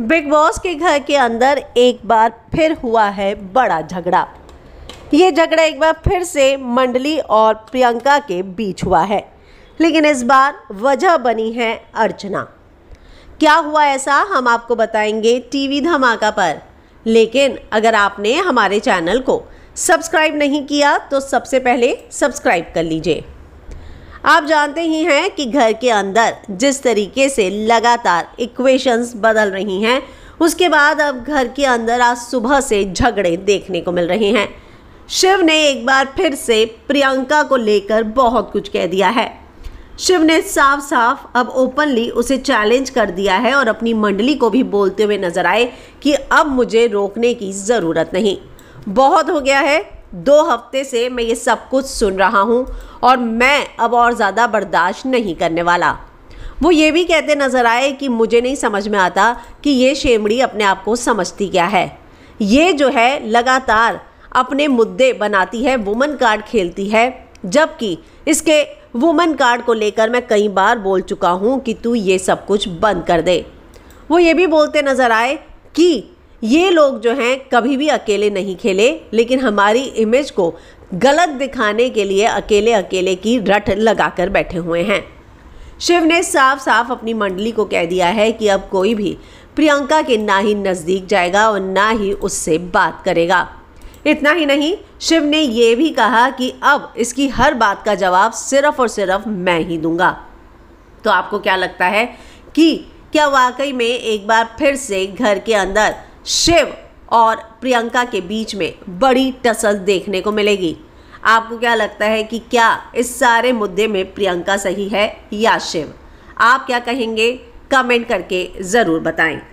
big boss के घर के अंदर एक बार फिर हुआ है बड़ा झगड़ा ये झगड़ा एक बार फिर से मंडली और प्रियंका के बीच हुआ है लेकिन इस बार वजह बनी है अर्चना क्या हुआ ऐसा हम आपको बताएंगे टीवी धमाका पर लेकिन अगर आपने हमारे चैनल को सब्सक्राइब नहीं किया तो सबसे पहले सब्सक्राइब कर लीजिए आप जानते ही हैं कि घर के अंदर जिस तरीके से लगातार इक्वेशंस बदल रही हैं उसके बाद अब घर के अंदर आज सुबह से झगड़े देखने को मिल रहे हैं शिव ने एक बार फिर से प्रियंका को लेकर बहुत कुछ कह दिया है शिव ने साफ साफ अब ओपनली उसे चैलेंज कर दिया है और अपनी मंडली को भी बोलते हुए नजर आए कि अब मुझे रोकने की ज़रूरत नहीं बहुत हो गया है दो हफ्ते से मैं ये सब कुछ सुन रहा हूँ और मैं अब और ज़्यादा बर्दाश्त नहीं करने वाला वो ये भी कहते नज़र आए कि मुझे नहीं समझ में आता कि ये शेमड़ी अपने आप को समझती क्या है ये जो है लगातार अपने मुद्दे बनाती है वुमन कार्ड खेलती है जबकि इसके वुमन कार्ड को लेकर मैं कई बार बोल चुका हूँ कि तू ये सब कुछ बंद कर दे वो ये भी बोलते नज़र आए कि ये लोग जो हैं कभी भी अकेले नहीं खेले लेकिन हमारी इमेज को गलत दिखाने के लिए अकेले अकेले की रट लगाकर बैठे हुए हैं शिव ने साफ साफ अपनी मंडली को कह दिया है कि अब कोई भी प्रियंका के ना ही नज़दीक जाएगा और ना ही उससे बात करेगा इतना ही नहीं शिव ने यह भी कहा कि अब इसकी हर बात का जवाब सिर्फ और सिर्फ मैं ही दूंगा तो आपको क्या लगता है कि क्या वाकई में एक बार फिर से घर के अंदर शिव और प्रियंका के बीच में बड़ी टसल देखने को मिलेगी आपको क्या लगता है कि क्या इस सारे मुद्दे में प्रियंका सही है या शिव आप क्या कहेंगे कमेंट करके ज़रूर बताएं